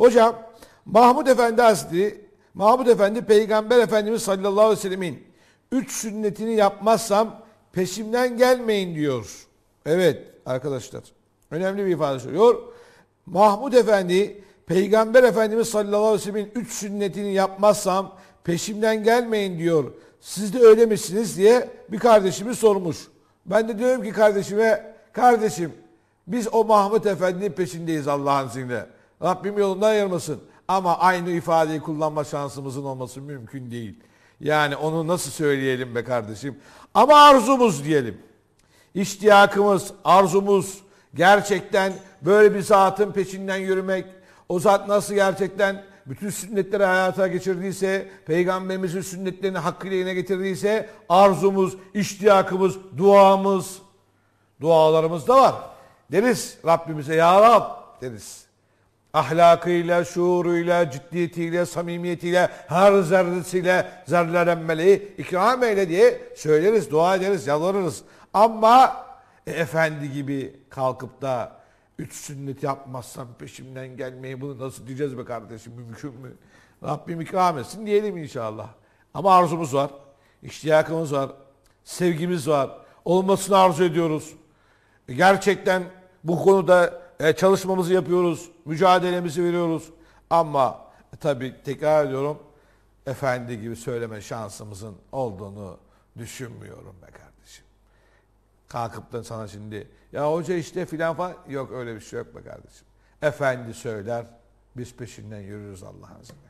Hocam Mahmud Efendi Hazretleri Mahmud Efendi Peygamber Efendimiz sallallahu aleyhi ve sellemin üç sünnetini yapmazsam peşimden gelmeyin diyor. Evet arkadaşlar önemli bir ifade söylüyor. Mahmud Efendi Peygamber Efendimiz sallallahu aleyhi ve sellemin üç sünnetini yapmazsam peşimden gelmeyin diyor. Siz de öyle misiniz diye bir kardeşimi sormuş. Ben de diyorum ki kardeşime kardeşim biz o Mahmud Efendi'nin peşindeyiz Allah'ın izniyle. Rabbim yolundan ayırmasın. Ama aynı ifadeyi kullanma şansımızın olması mümkün değil. Yani onu nasıl söyleyelim be kardeşim? Ama arzumuz diyelim. İştiyakımız, arzumuz gerçekten böyle bir zatın peşinden yürümek. O zat nasıl gerçekten bütün sünnetleri hayata geçirdiyse, peygamberimizin sünnetlerini hakkıyla yerine getirdiyse arzumuz, iştiyakımız, duamız, dualarımız da var. Deriz Rabbimize ya Rab deriz ahlakıyla, şuuruyla, ciddiyetiyle, samimiyetiyle, her zerresiyle zerrelen meleği ikram eyle diye söyleriz, dua ederiz, yalvarırız. Ama e, efendi gibi kalkıp da üç sünnet yapmazsam peşimden gelmeyi bunu nasıl diyeceğiz be kardeşim mümkün mü? Rabbim ikram etsin diyelim inşallah. Ama arzumuz var, iştiyakımız var, sevgimiz var, olmasını arzu ediyoruz. E, gerçekten bu konuda e, çalışmamızı yapıyoruz, mücadelemizi veriyoruz. Ama e, tabii tekrar ediyorum efendi gibi söyleme şansımızın olduğunu düşünmüyorum be kardeşim. Kalkıp da sana şimdi ya hoca işte filan falan yok öyle bir şey yok be kardeşim. Efendi söyler biz peşinden yürürüz Allah'ın izniyle.